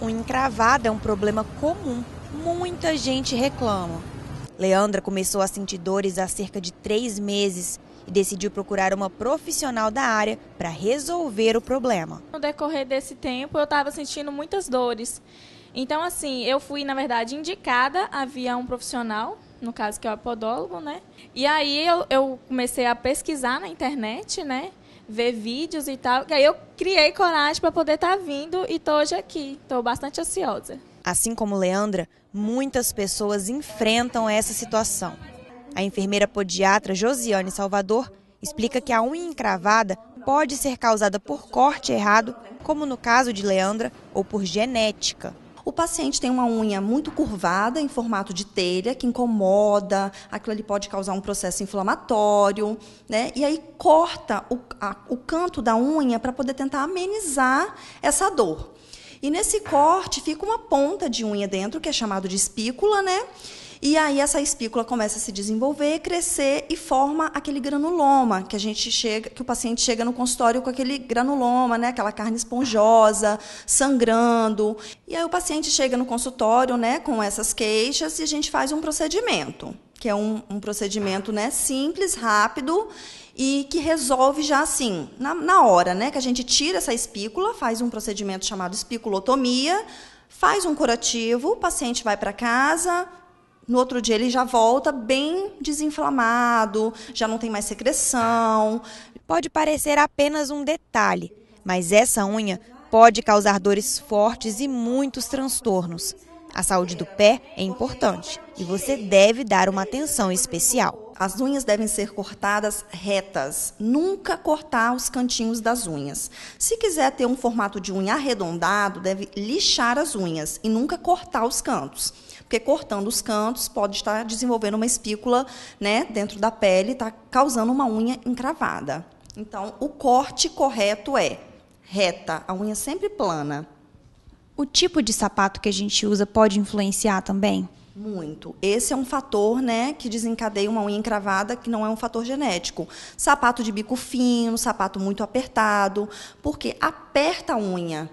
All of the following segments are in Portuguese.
Um encravado é um problema comum. Muita gente reclama. Leandra começou a sentir dores há cerca de três meses e decidiu procurar uma profissional da área para resolver o problema. No decorrer desse tempo, eu estava sentindo muitas dores. Então, assim, eu fui, na verdade, indicada havia um profissional, no caso que é o apodólogo, né? E aí eu, eu comecei a pesquisar na internet, né? ver vídeos e tal. E aí eu criei coragem para poder estar tá vindo e tô hoje aqui. Tô bastante ansiosa. Assim como Leandra, muitas pessoas enfrentam essa situação. A enfermeira podiatra Josiane Salvador explica que a unha encravada pode ser causada por corte errado, como no caso de Leandra, ou por genética. O paciente tem uma unha muito curvada, em formato de telha, que incomoda, aquilo ali pode causar um processo inflamatório, né? E aí corta o, a, o canto da unha para poder tentar amenizar essa dor. E nesse corte fica uma ponta de unha dentro, que é chamado de espícula, né? E aí essa espícula começa a se desenvolver, crescer e forma aquele granuloma que a gente chega, que o paciente chega no consultório com aquele granuloma, né, aquela carne esponjosa, sangrando. E aí o paciente chega no consultório, né, com essas queixas e a gente faz um procedimento, que é um, um procedimento, né, simples, rápido e que resolve já assim, na, na hora, né, que a gente tira essa espícula, faz um procedimento chamado espiculotomia, faz um curativo, o paciente vai para casa, no outro dia ele já volta bem desinflamado, já não tem mais secreção. Pode parecer apenas um detalhe, mas essa unha pode causar dores fortes e muitos transtornos. A saúde do pé é importante e você deve dar uma atenção especial. As unhas devem ser cortadas retas, nunca cortar os cantinhos das unhas. Se quiser ter um formato de unha arredondado, deve lixar as unhas e nunca cortar os cantos. Porque cortando os cantos pode estar desenvolvendo uma espícula né, dentro da pele, está causando uma unha encravada. Então, o corte correto é reta, a unha sempre plana o tipo de sapato que a gente usa pode influenciar também? Muito. Esse é um fator, né, que desencadeia uma unha encravada, que não é um fator genético. Sapato de bico fino, sapato muito apertado, porque aperta a unha.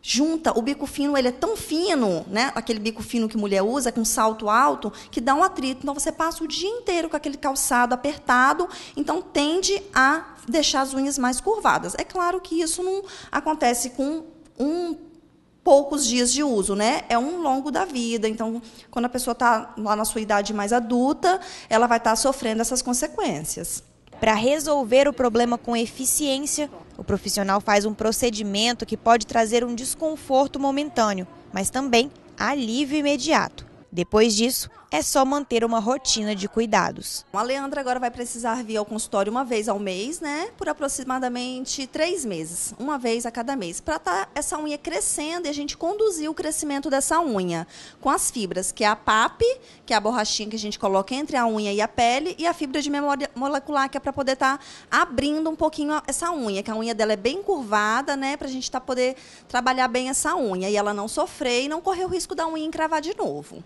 Junta, o bico fino, ele é tão fino, né, aquele bico fino que mulher usa com salto alto, que dá um atrito. Então você passa o dia inteiro com aquele calçado apertado, então tende a deixar as unhas mais curvadas. É claro que isso não acontece com um poucos dias de uso, né? É um longo da vida. Então, quando a pessoa está lá na sua idade mais adulta, ela vai estar tá sofrendo essas consequências. Para resolver o problema com eficiência, o profissional faz um procedimento que pode trazer um desconforto momentâneo, mas também alívio imediato. Depois disso, é só manter uma rotina de cuidados. A Leandra agora vai precisar vir ao consultório uma vez ao mês, né? Por aproximadamente três meses, uma vez a cada mês, para estar tá essa unha crescendo e a gente conduzir o crescimento dessa unha com as fibras, que é a PAP, que é a borrachinha que a gente coloca entre a unha e a pele, e a fibra de memória molecular, que é para poder estar tá abrindo um pouquinho essa unha, que a unha dela é bem curvada, né? Para a gente tá poder trabalhar bem essa unha e ela não sofrer e não correr o risco da unha encravar de novo.